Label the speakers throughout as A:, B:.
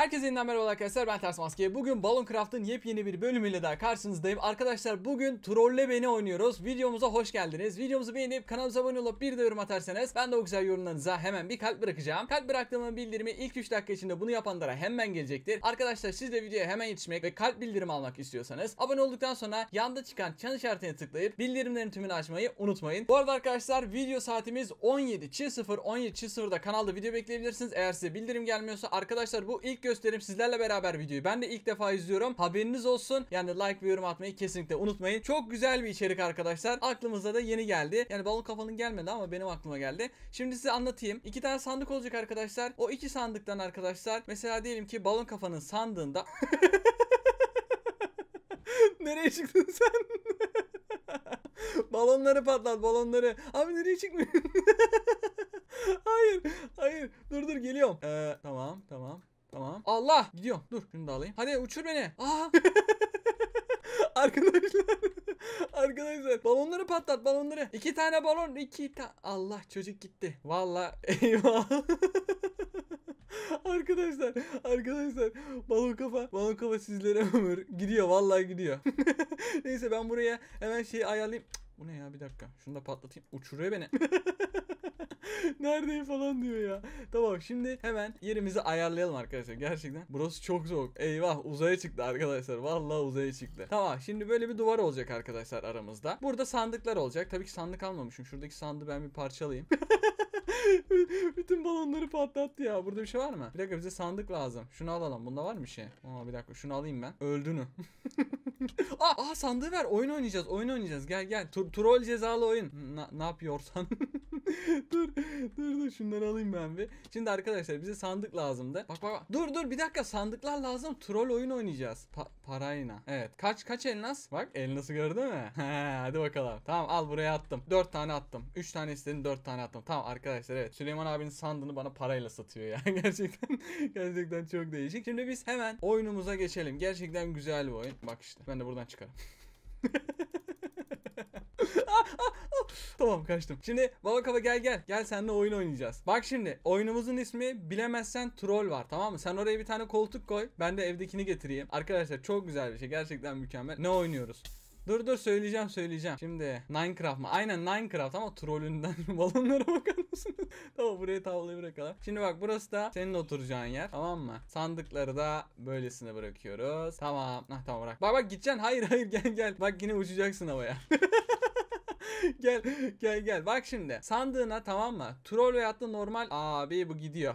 A: Herkese yeniden merhaba arkadaşlar ben Ters Maske. Bugün Balon Craft'ın yepyeni bir bölümüyle daha karşınızdayım. Arkadaşlar bugün Trolle Beni oynuyoruz. Videomuza hoş geldiniz. Videomuzu beğenip kanalımıza abone olup bir de yorum atarsanız ben de o güzel yorumlarınıza hemen bir kalp bırakacağım. Kalp bıraktığımın bildirimi ilk 3 dakika içinde bunu yapanlara hemen gelecektir. Arkadaşlar siz de videoya hemen yetişmek ve kalp bildirimi almak istiyorsanız abone olduktan sonra yanda çıkan çan işaretine tıklayıp bildirimlerin tümünü açmayı unutmayın. Bu arada arkadaşlar video saatimiz 17.00 17.00'da kanalda video bekleyebilirsiniz. Eğer size bildirim gelmiyorsa arkadaşlar bu ilk göstereyim sizlerle beraber videoyu. Ben de ilk defa izliyorum. Haberiniz olsun. Yani like ve yorum atmayı kesinlikle unutmayın. Çok güzel bir içerik arkadaşlar. Aklımıza da yeni geldi. Yani balon kafanın gelmedi ama benim aklıma geldi. Şimdi size anlatayım. İki tane sandık olacak arkadaşlar. O iki sandıktan arkadaşlar mesela diyelim ki balon kafanın sandığında Nereye çıktın sen? balonları patlat balonları. Abi nereye çıkmıyorsun? hayır hayır dur dur geliyorum. Ee, tamam. Allah. Gidiyorum. Dur şunu da alayım. Hadi uçur beni. Aa. Arkadaşlar. Arkadaşlar balonları patlat balonları. İki tane balon iki ta Allah çocuk gitti. Valla eyvah. arkadaşlar arkadaşlar balon kafa balon kafa sizlere ömür gidiyor vallahi gidiyor. Neyse ben buraya hemen şeyi ayarlayayım. Bu ne ya bir dakika. Şunu da patlatayım. Uçuruyor beni. Neredeyim falan diyor ya. Tamam şimdi hemen yerimizi ayarlayalım arkadaşlar. Gerçekten burası çok soğuk. Eyvah uzaya çıktı arkadaşlar. Vallahi uzaya çıktı. Tamam şimdi böyle bir duvar olacak arkadaşlar aramızda. Burada sandıklar olacak. Tabii ki sandık almamışım. Şuradaki sandığı ben bir parçalayayım. Bütün balonları patlattı ya. Burada bir şey var mı? Bir dakika bize sandık lazım. Şunu alalım. Bunda var mı bir şey? Aa bir dakika şunu alayım ben. Öldünü. aa, aa sandığı ver. Oyun oynayacağız. Oyun oynayacağız. Gel gel. Tur troll cezalı oyun. ne yapıyorsan. dur. Dur dur şunları alayım ben bir. Şimdi arkadaşlar bize sandık lazımdı. Bak bak bak. Dur dur bir dakika sandıklar lazım. Troll oyun oynayacağız. Pa parayla. Evet. Kaç kaç elnas? Bak elnası gördün mü? hadi bakalım. Tamam al buraya attım. 4 tane attım. 3 tane istedim 4 tane attım. Tamam arkadaşlar Evet Süleyman abinin sandığını bana parayla satıyor ya. gerçekten gerçekten çok değişik. Şimdi biz hemen oyunumuza geçelim. Gerçekten güzel bir oyun. Bak işte ben de buradan çıkarım. Ah, ah, ah. tamam kaçtım. Şimdi baba kafa gel gel. Gel seninle oyun oynayacağız. Bak şimdi oyunumuzun ismi bilemezsen troll var tamam mı? Sen oraya bir tane koltuk koy. Ben de evdekini getireyim. Arkadaşlar çok güzel bir şey. Gerçekten mükemmel. Ne oynuyoruz? Dur dur söyleyeceğim söyleyeceğim. Şimdi Minecraft mı? Aynen Minecraft ama trollünden balonlara bakar mısınız? tamam burayı tavlayı bırakalım. Şimdi bak burası da senin oturacağın yer. Tamam mı? Sandıkları da böylesine bırakıyoruz. Tamam. Ah tamam bırak. Bak bak gideceksin. Hayır hayır gel gel. Bak yine uçacaksın havaya. gel gel gel. Bak şimdi sandığına tamam mı? Troll veyahut da normal abi bu gidiyor.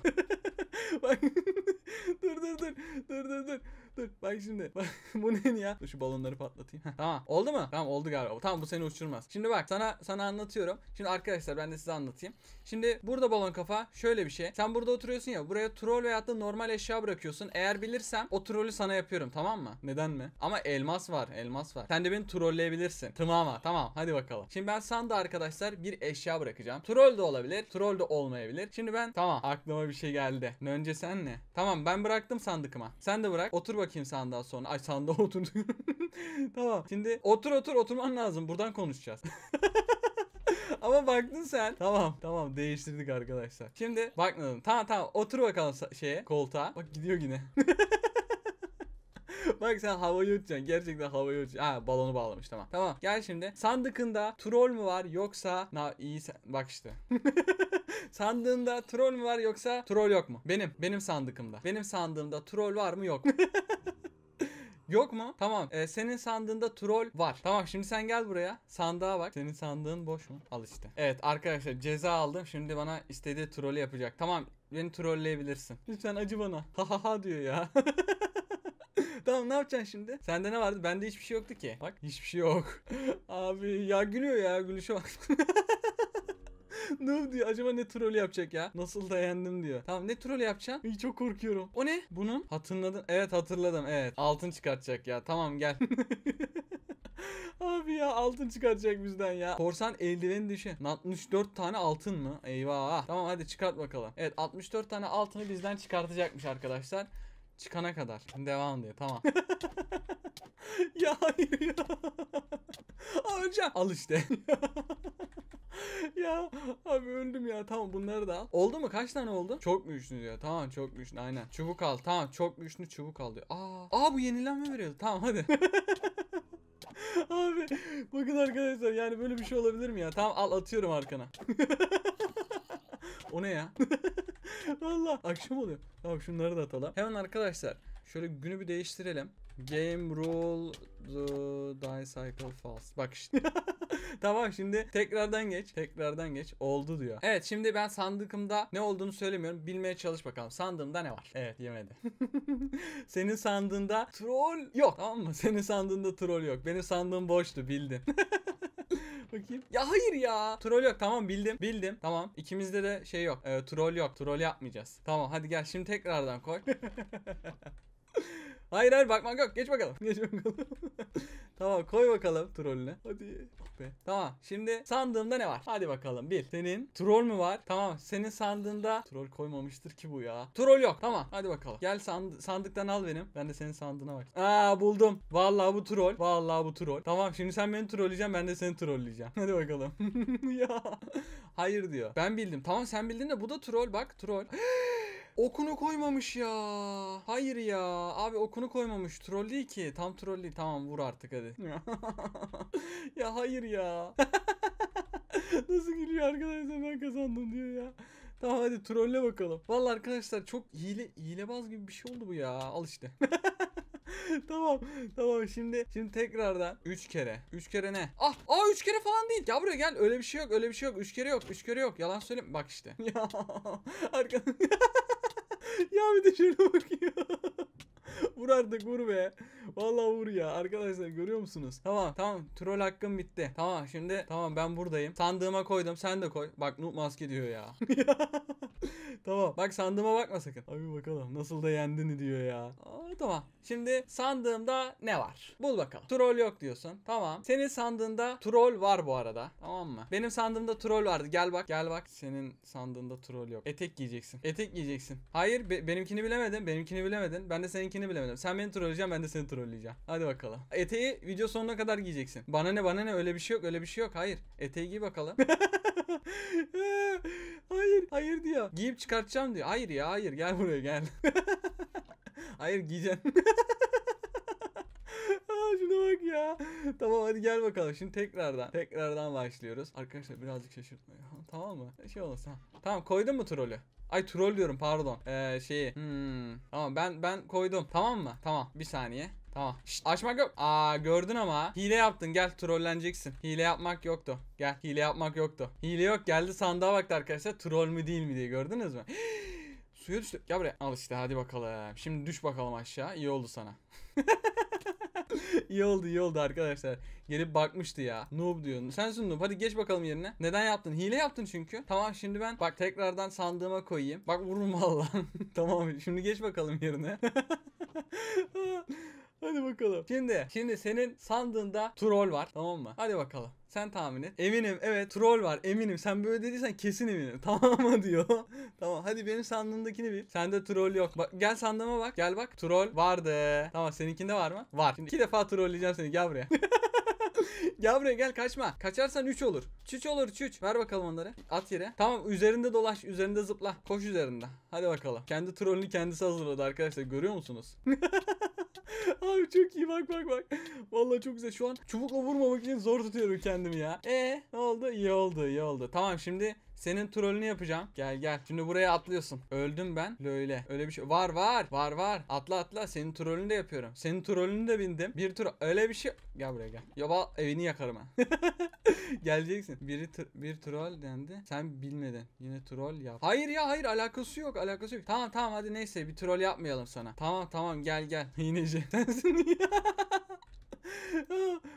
A: bak dur dur dur. Dur dur dur. Dur bak şimdi. bu ne ya? Dur şu balonları patlatayım. tamam. Oldu mu? Tamam oldu galiba. Tamam bu seni uçurmaz. Şimdi bak sana sana anlatıyorum. Şimdi arkadaşlar ben de size anlatayım. Şimdi burada balon kafa şöyle bir şey. Sen burada oturuyorsun ya. Buraya troll veyahut da normal eşya bırakıyorsun. Eğer bilirsem o trollü sana yapıyorum tamam mı? Neden mi? Ama elmas var. Elmas var. Sen de beni trolleyebilirsin. Tamam ha. Tamam. Hadi bakalım. Şimdi ben sanda arkadaşlar bir eşya bırakacağım. Troll de olabilir. Troll de olmayabilir. Şimdi ben tamam aklıma bir şey geldi. Önce sen ne? Tamam ben bıraktım sandıkıma. Sen de bırak. Otur bak bakayım sandığa sonra. Ay sandığa otur. tamam. Şimdi otur otur oturman lazım. Buradan konuşacağız. Ama baktın sen. Tamam tamam değiştirdik arkadaşlar. Şimdi bakmadım. Tamam tamam otur bakalım şeye koltuğa. Bak gidiyor yine. Bak sen havayı uçacaksın. Gerçekten havayı uçacaksın. Ha balonu bağlamış tamam. Tamam gel şimdi. Sandıkında troll mü var yoksa... Na iyi sen... Bak işte. Sandığında troll mü var yoksa troll yok mu? Benim. Benim sandıkımda. Benim sandığımda troll var mı yok mu? Yok mu? Tamam. Ee, senin sandığında troll var. Tamam şimdi sen gel buraya. Sandığa bak. Senin sandığın boş mu? Al işte. Evet arkadaşlar ceza aldım. Şimdi bana istediği trolü yapacak. Tamam beni trolleyebilirsin. Lütfen acı bana. Ha ha ha diyor ya tamam ne yapacaksın şimdi? Sende ne vardı? Bende hiçbir şey yoktu ki. Bak hiçbir şey yok. Abi ya gülüyor ya gülüşe bak. ne diyor acaba ne troll yapacak ya? Nasıl dayandım diyor. Tamam ne troll yapacaksın? İyi çok korkuyorum. O ne? Bunun? Hatırladın? Evet hatırladım evet. Altın çıkartacak ya. Tamam gel. Abi ya altın çıkartacak bizden ya. Korsan eldiveni düşün. 64 tane altın mı? Eyvah. Tamam hadi çıkart bakalım. Evet 64 tane altını bizden çıkartacakmış arkadaşlar. Çıkana kadar. Devam diye Tamam. ya hayır ya. Öleceğim. Al işte. ya abi öldüm ya tamam bunları da Oldu mu kaç tane oldu? Çok mu üçlü diyor. Tamam çok mu üçlü aynen. Çubuk al tamam çok mu üçlü çubuk al diyor. Aa, aa bu yenilenme veriyordu tamam hadi. abi bakın arkadaşlar yani böyle bir şey olabilir mi ya? Tamam al atıyorum arkana. o ne ya? Allah akşam oluyor. Tamam şunları da atalım. Hemen arkadaşlar şöyle günü bir değiştirelim. Game rule the die cycle false. Bak işte. tamam şimdi tekrardan geç. Tekrardan geç. Oldu diyor. Evet şimdi ben sandığımda ne olduğunu söylemiyorum. Bilmeye çalış bakalım. Sandığımda ne var? Evet yemedi. Senin sandığında troll yok. Tamam mı? Senin sandığında troll yok. Benim sandığım boştu bildin. Bakayım. Ya hayır ya. Troll yok tamam bildim. Bildim. Tamam. İkimizde de şey yok. E, troll yok. Troll yapmayacağız. Tamam hadi gel şimdi tekrardan koy. Hayır hayır bakmak yok. Geç bakalım. Geç bakalım. tamam koy bakalım trollüne. Hadi. Oh be. Tamam şimdi sandığımda ne var? Hadi bakalım. Bir. Senin troll mü var? Tamam. Senin sandığında troll koymamıştır ki bu ya. Troll yok. Tamam. Hadi bakalım. Gel sand sandıktan al benim. Ben de senin sandığına bak. Aa buldum. Vallahi bu troll. Vallahi bu troll. Tamam şimdi sen beni trolleyeceksin. Ben de seni trolleyeceğim. Hadi bakalım. ya. Hayır diyor. Ben bildim. Tamam sen bildin de bu da troll. Bak troll. Okunu koymamış ya. Hayır ya. Abi okunu koymamış. Troll değil ki. Tam troll değil. Tamam vur artık hadi. ya hayır ya. Nasıl gülüyor arkadaşlar ben kazandım diyor ya. Tamam hadi trolle bakalım. Vallahi arkadaşlar çok hile hilebaz gibi bir şey oldu bu ya. Al işte. tamam. Tamam şimdi şimdi tekrardan 3 kere. 3 kere ne? Ah, aa 3 kere falan değil. Ya buraya gel. Öyle bir şey yok. Öyle bir şey yok. 3 kere yok. 3 kere yok. Yalan söyleme. Bak işte. Ya. Arkadaşlar ya bir de şuna bak ya. vur artık vur be. Vallahi vur ya. Arkadaşlar görüyor musunuz? Tamam tamam troll hakkım bitti. Tamam şimdi tamam ben buradayım. Sandığıma koydum sen de koy. Bak noob maske diyor ya. tamam bak sandığıma bakma sakın. Abi bakalım nasıl da yendin diyor ya. Aa, tamam. Şimdi sandığımda ne var? Bul bakalım. Troll yok diyorsun. Tamam. Senin sandığında troll var bu arada. Tamam mı? Benim sandığımda troll vardı. Gel bak gel bak. Senin sandığında troll yok. Etek giyeceksin. Etek giyeceksin. Hayır be benimkini bilemedin. Benimkini bilemedin. Ben de seninkini şeyini bilemedim. Sen beni trolleyeceksin ben de seni trolleyeceğim. Hadi bakalım. Eteği video sonuna kadar giyeceksin. Bana ne bana ne öyle bir şey yok öyle bir şey yok. Hayır. Eteği giy bakalım. hayır hayır diyor. Giyip çıkartacağım diyor. Hayır ya hayır gel buraya gel. hayır giyeceksin. Aa, şuna bak ya. tamam hadi gel bakalım. Şimdi tekrardan. Tekrardan başlıyoruz. Arkadaşlar birazcık şaşırtmıyor. tamam mı? E, şey olmasa. Tamam koydun mu trolü? Ay troll diyorum pardon. Ee, şeyi. Hmm. Tamam ben ben koydum. Tamam mı? Tamam. Bir saniye. Tamam. Şşt, açmak yok. Aa gördün ama. Hile yaptın. Gel trolleneceksin. Hile yapmak yoktu. Gel. Hile yapmak yoktu. Hile yok. Geldi sandığa baktı arkadaşlar. Troll mü değil mi diye gördünüz mü? Suya düştü. Gel buraya. Al işte hadi bakalım. Şimdi düş bakalım aşağı. İyi oldu sana. iyi oldu iyi oldu arkadaşlar. Gelip bakmıştı ya. Noob diyorsun. Sensin noob. Hadi geç bakalım yerine. Neden yaptın? Hile yaptın çünkü. Tamam şimdi ben bak tekrardan sandığıma koyayım. Bak vururum valla. tamam şimdi geç bakalım yerine. Hadi bakalım. Şimdi şimdi senin sandığında troll var tamam mı? Hadi bakalım. Sen tahmin et. Eminim evet troll var eminim. Sen böyle dediysen kesin eminim. Tamam mı diyor. tamam hadi benim sandığımdakini bil. Sende troll yok. Bak gel sandığıma bak. Gel bak troll vardı. Tamam seninkinde var mı? Var. Şimdi iki defa trolleyeceğim seni gel buraya. gel buraya gel kaçma. Kaçarsan 3 olur. Çüç olur çüç. Ver bakalım onları. At yere. Tamam üzerinde dolaş. Üzerinde zıpla. Koş üzerinde. Hadi bakalım. Kendi trollünü kendisi hazırladı arkadaşlar. Görüyor musunuz? bak bak bak. Vallahi çok güzel. Şu an çubukla vurmamak için zor tutuyorum kendimi ya. E ne oldu? İyi oldu iyi oldu. Tamam şimdi senin trollünü yapacağım. Gel gel. Şimdi buraya atlıyorsun. Öldüm ben. Öyle. Öyle bir şey. Var var. Var var. Atla atla. Senin trollünü de yapıyorum. Senin trollünü de bindim. Bir tur öyle bir şey. Gel buraya gel. Yaba evini yakarım ha. Geleceksin. Biri bir troll dendi. Sen bilmedin. Yine troll yap. Hayır ya hayır alakası yok. Alakası yok. Tamam tamam hadi neyse bir troll yapmayalım sana. Tamam tamam gel gel. Yineci. Şey. Sensin ya.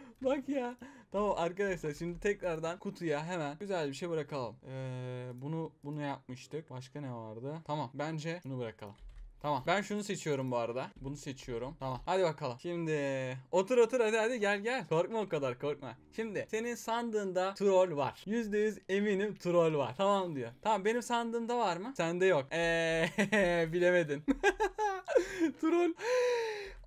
A: Bak ya. Tamam arkadaşlar şimdi tekrardan kutuya hemen güzel bir şey bırakalım. Ee, bunu bunu yapmıştık. Başka ne vardı? Tamam bence bunu bırakalım. Tamam. Ben şunu seçiyorum bu arada. Bunu seçiyorum. Tamam. Hadi bakalım. Şimdi otur otur hadi hadi gel gel. Korkma o kadar korkma. Şimdi senin sandığında troll var. %100 eminim troll var. Tamam diyor. Tamam benim sandığımda var mı? Sende yok. Eee bilemedin. troll.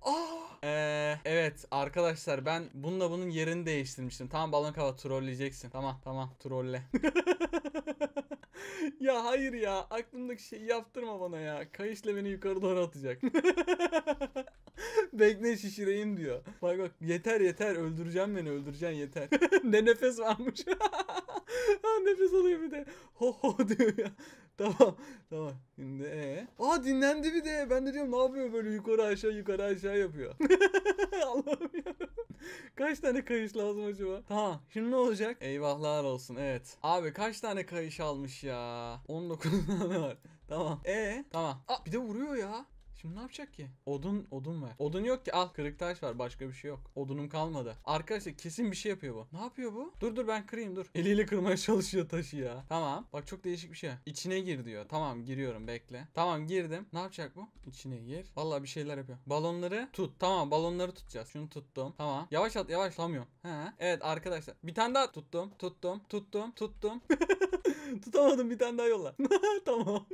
A: Ah. oh. Ee, evet arkadaşlar ben bununla bunun yerini değiştirmiştim. Tamam balon kafa trolleyeceksin. Tamam tamam trolle. ya hayır ya aklımdaki şeyi yaptırma bana ya. Kayışla beni yukarı doğru atacak. Bekle şişireyim diyor. Bak bak yeter yeter öldüreceğim beni öldüreceğim yeter. ne nefes varmış. ha, nefes alıyor bir de. Ho ho diyor ya. Tamam tamam. Şimdi ee. Aa dinlendi bir de. Ben de diyorum ne yapıyor böyle yukarı aşağı yukarı aşağı yapıyor. Allah'ım ya. kaç tane kayış lazım acaba? Tamam şimdi ne olacak? Eyvahlar olsun evet. Abi kaç tane kayış almış ya? 19 tane var. Tamam. E ee, tamam. Aa, bir de vuruyor ya. Şimdi ne yapacak ki? Odun, odun ver. Odun yok ki. Al kırık taş var. Başka bir şey yok. Odunum kalmadı. Arkadaşlar kesin bir şey yapıyor bu. Ne yapıyor bu? Dur dur ben kırayım dur. Eliyle kırmaya çalışıyor taşı ya. Tamam. Bak çok değişik bir şey. İçine gir diyor. Tamam giriyorum bekle. Tamam girdim. Ne yapacak bu? İçine gir. Vallahi bir şeyler yapıyor. Balonları tut. Tamam balonları tutacağız. Şunu tuttum. Tamam. Yavaş at yavaşlamıyorum. He. Evet arkadaşlar. Bir tane daha tuttum. Tuttum. Tuttum. Tuttum. Tutamadım bir tane daha yolla. tamam.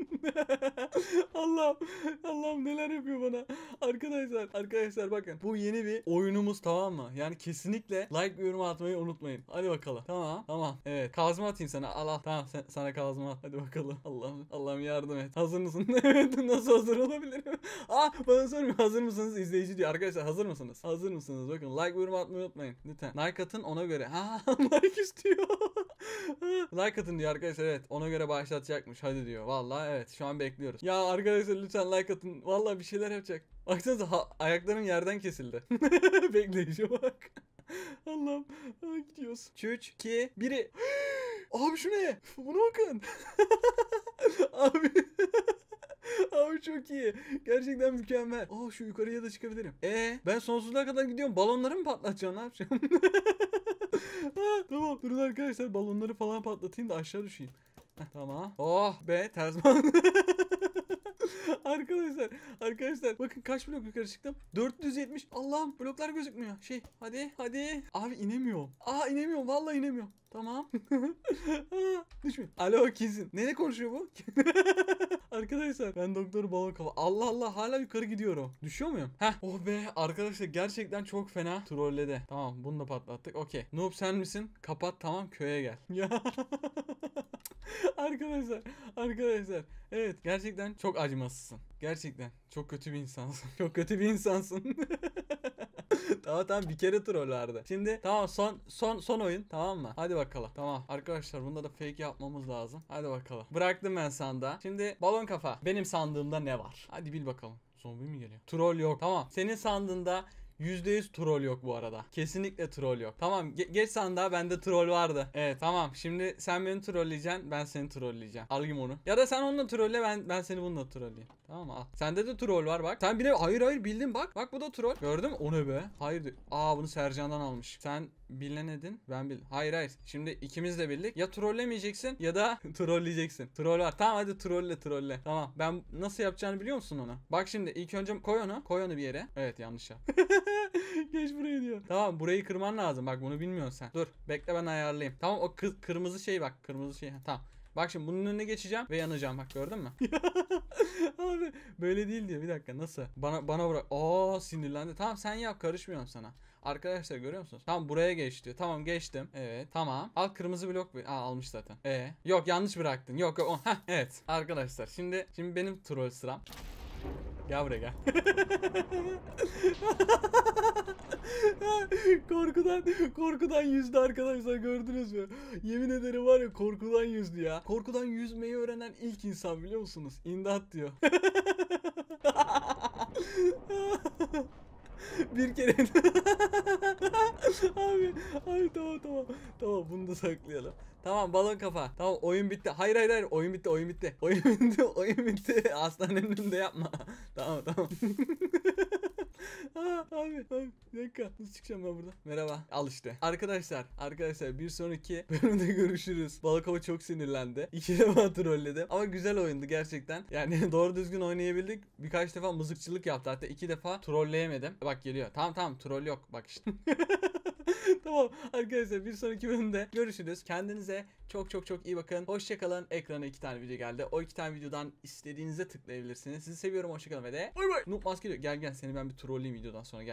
A: Allah'ım. Allah'ım neler şeyler yapıyor bana. Arkadaşlar arkadaşlar bakın bu yeni bir oyunumuz tamam mı? Yani kesinlikle like ve yorum atmayı unutmayın. Hadi bakalım. Tamam tamam. Evet kazma atayım sana. Al al. Tamam sen, sana kazma at. Hadi bakalım. Allah'ım Allah'ım yardım et. Hazır mısın? evet nasıl hazır olabilirim? ah bana sormuyor. Hazır mısınız izleyici diyor. Arkadaşlar hazır mısınız? Hazır mısınız? Bakın like ve yorum atmayı unutmayın. Lütfen. Like atın ona göre. Ha like istiyor. like atın diyor arkadaşlar evet. Ona göre başlatacakmış. Hadi diyor. Vallahi evet şu an bekliyoruz. Ya arkadaşlar lütfen like atın. Vallahi Vallahi bir şeyler yapacak. Baksanıza ha, ayaklarım yerden kesildi. Bekleyişe bak. Allah'ım. Ah, gidiyoruz. 3, 2, 1'i. Abi şu ne? Buna bakın. Abi. Abi çok iyi. Gerçekten mükemmel. Aa şu yukarıya da çıkabilirim. E ben sonsuzluğa kadar gidiyorum. Balonları mı patlatacağım? Ne yapacağım? ha, tamam durun arkadaşlar. Balonları falan patlatayım da aşağı düşeyim. Tamam. Oh be tersman. arkadaşlar arkadaşlar bakın kaç blok yukarı çıktım 470 Allah'ım bloklar gözükmüyor şey hadi hadi abi inemiyor. aa inemiyor. vallahi inemiyor. tamam aa, düşmüyor alo kizin. nereye konuşuyor bu arkadaşlar ben doktor balon kafa Allah Allah hala yukarı gidiyorum düşüyor muyum heh oh be arkadaşlar gerçekten çok fena trollede tamam bunu da patlattık okey noob sen misin kapat tamam köye gel ya arkadaşlar, arkadaşlar. Evet, gerçekten çok acımasızsın. Gerçekten çok kötü bir insansın. Çok kötü bir insansın. tamam tamam bir kere trollerdi. Şimdi tamam son son son oyun tamam mı? Hadi bakalım. Tamam arkadaşlar bunda da fake yapmamız lazım. Hadi bakalım. Bıraktım ben sanda. Şimdi balon kafa. Benim sandığımda ne var? Hadi bil bakalım. Zombi mi geliyor? Troll yok. Tamam. Senin sandığında %100 troll yok bu arada. Kesinlikle troll yok. Tamam ge geç sandığa bende troll vardı. Evet tamam şimdi sen beni trolleyeceksin ben seni trolleyeceğim. Alayım onu. Ya da sen onunla trolle ben ben seni bununla trolleyeyim. Tamam Al. Sende de troll var bak. Sen bile hayır hayır bildin bak. Bak bu da troll. Gördün mü? O ne be? Hayır. Aa bunu Sercan'dan almış. Sen bilen edin. Ben bil. Hayır hayır. Şimdi ikimiz de bildik. Ya trollemeyeceksin ya da trolleyeceksin. Troll var. Tamam hadi trolle trolle. Tamam. Ben nasıl yapacağını biliyor musun onu? Bak şimdi ilk önce koy onu. Koy onu bir yere. Evet yanlış ya. Geç buraya diyor. Tamam burayı kırman lazım. Bak bunu bilmiyorsun sen. Dur bekle ben ayarlayayım. Tamam o kı- kırmızı şey bak. Kırmızı şey. Tamam. Bak şimdi bunun önüne geçeceğim ve yanacağım. Bak gördün mü? Abi böyle değil diyor. Bir dakika nasıl? Bana bana bırak. Aa sinirlendi. Tamam sen yap karışmıyorum sana. Arkadaşlar görüyor musunuz? Tamam buraya geçti diyor. Tamam geçtim. Evet. Tamam. Al kırmızı blok. bir Aa almış zaten. E yok yanlış bıraktın. Yok o Heh, evet. Arkadaşlar şimdi şimdi benim troll sıram. Gel buraya gel. korkudan korkudan yüzdü arkadaşlar gördünüz mü? Yemin ederim var ya korkudan yüzdü ya. Korkudan yüzmeyi öğrenen ilk insan biliyor musunuz? İmdat diyor. bir kere abi abi tamam tamam tamam bunu da saklayalım tamam balon kafa tamam oyun bitti hayır hayır hayır oyun bitti oyun bitti oyun bitti oyun bitti hastanenin önünde yapma tamam tamam abi abi bir dakika nasıl çıkacağım ben burada? Merhaba. Al işte. Arkadaşlar arkadaşlar bir sonraki bölümde görüşürüz. Balık hava çok sinirlendi. İki defa trolledim. Ama güzel oyundu gerçekten. Yani doğru düzgün oynayabildik. Birkaç defa mızıkçılık yaptı. Hatta iki defa trolleyemedim. Bak geliyor. Tamam tamam troll yok. Bak işte. tamam arkadaşlar bir sonraki bölümde görüşürüz. Kendinize çok çok çok iyi bakın. Hoşçakalın. Ekrana iki tane video geldi. O iki tane videodan istediğinize tıklayabilirsiniz. Sizi seviyorum. Hoşçakalın ve de bay bay. Noob maske diyor. Gel gel seni ben bir trolleyim videodan sonra gel.